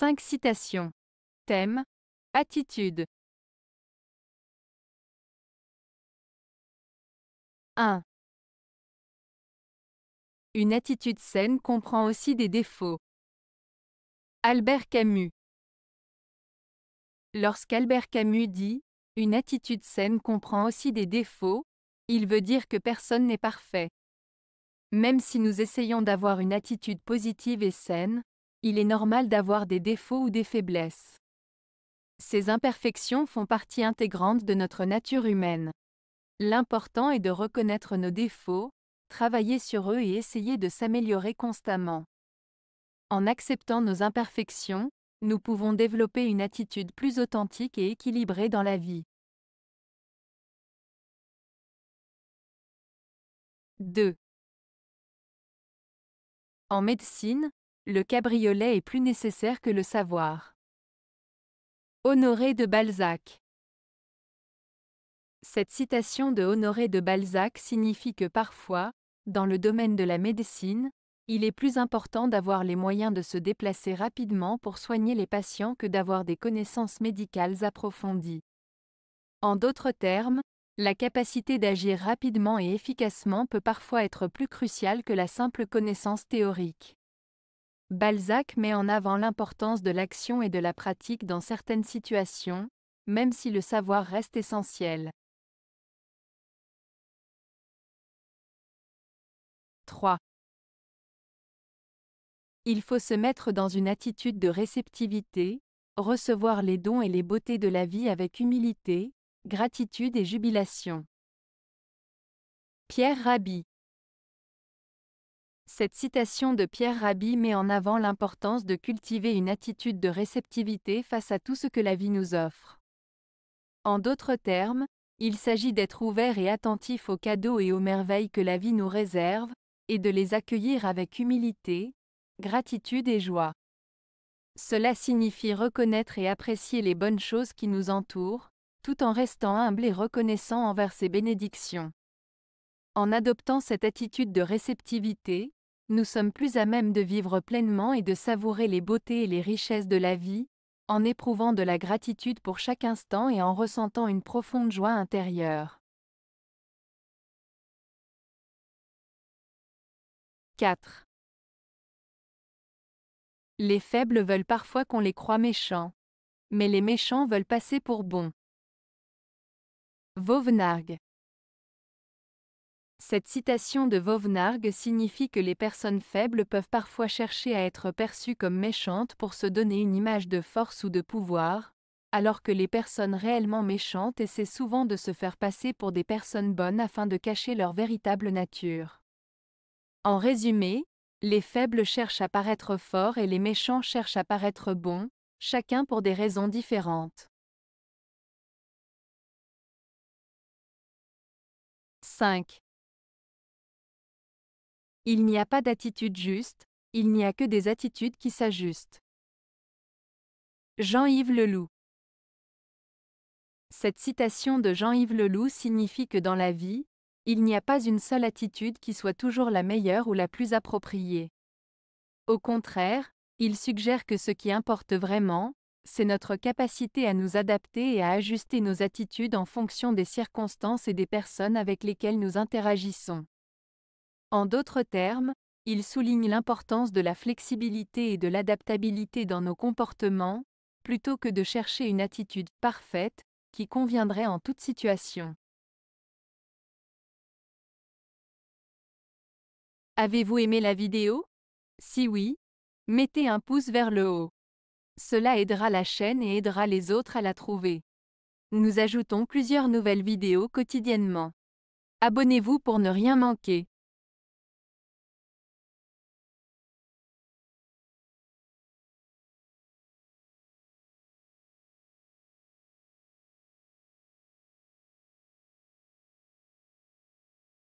5 citations. Thème Attitude 1. Une attitude saine comprend aussi des défauts. Albert Camus Lorsqu'Albert Camus dit « Une attitude saine comprend aussi des défauts », il veut dire que personne n'est parfait. Même si nous essayons d'avoir une attitude positive et saine, il est normal d'avoir des défauts ou des faiblesses. Ces imperfections font partie intégrante de notre nature humaine. L'important est de reconnaître nos défauts, travailler sur eux et essayer de s'améliorer constamment. En acceptant nos imperfections, nous pouvons développer une attitude plus authentique et équilibrée dans la vie. 2. En médecine, le cabriolet est plus nécessaire que le savoir. Honoré de Balzac Cette citation de Honoré de Balzac signifie que parfois, dans le domaine de la médecine, il est plus important d'avoir les moyens de se déplacer rapidement pour soigner les patients que d'avoir des connaissances médicales approfondies. En d'autres termes, la capacité d'agir rapidement et efficacement peut parfois être plus cruciale que la simple connaissance théorique. Balzac met en avant l'importance de l'action et de la pratique dans certaines situations, même si le savoir reste essentiel. 3. Il faut se mettre dans une attitude de réceptivité, recevoir les dons et les beautés de la vie avec humilité, gratitude et jubilation. Pierre Rabhi cette citation de Pierre Rabhi met en avant l'importance de cultiver une attitude de réceptivité face à tout ce que la vie nous offre. En d'autres termes, il s'agit d'être ouvert et attentif aux cadeaux et aux merveilles que la vie nous réserve, et de les accueillir avec humilité, gratitude et joie. Cela signifie reconnaître et apprécier les bonnes choses qui nous entourent, tout en restant humble et reconnaissant envers ces bénédictions. En adoptant cette attitude de réceptivité, nous sommes plus à même de vivre pleinement et de savourer les beautés et les richesses de la vie, en éprouvant de la gratitude pour chaque instant et en ressentant une profonde joie intérieure. 4. Les faibles veulent parfois qu'on les croie méchants. Mais les méchants veulent passer pour bons. Vauvenargue. Cette citation de Vauvenargues signifie que les personnes faibles peuvent parfois chercher à être perçues comme méchantes pour se donner une image de force ou de pouvoir, alors que les personnes réellement méchantes essaient souvent de se faire passer pour des personnes bonnes afin de cacher leur véritable nature. En résumé, les faibles cherchent à paraître forts et les méchants cherchent à paraître bons, chacun pour des raisons différentes. 5. Il n'y a pas d'attitude juste, il n'y a que des attitudes qui s'ajustent. Jean-Yves Leloup Cette citation de Jean-Yves Leloup signifie que dans la vie, il n'y a pas une seule attitude qui soit toujours la meilleure ou la plus appropriée. Au contraire, il suggère que ce qui importe vraiment, c'est notre capacité à nous adapter et à ajuster nos attitudes en fonction des circonstances et des personnes avec lesquelles nous interagissons. En d'autres termes, il souligne l'importance de la flexibilité et de l'adaptabilité dans nos comportements, plutôt que de chercher une attitude parfaite, qui conviendrait en toute situation. Avez-vous aimé la vidéo Si oui, mettez un pouce vers le haut. Cela aidera la chaîne et aidera les autres à la trouver. Nous ajoutons plusieurs nouvelles vidéos quotidiennement. Abonnez-vous pour ne rien manquer.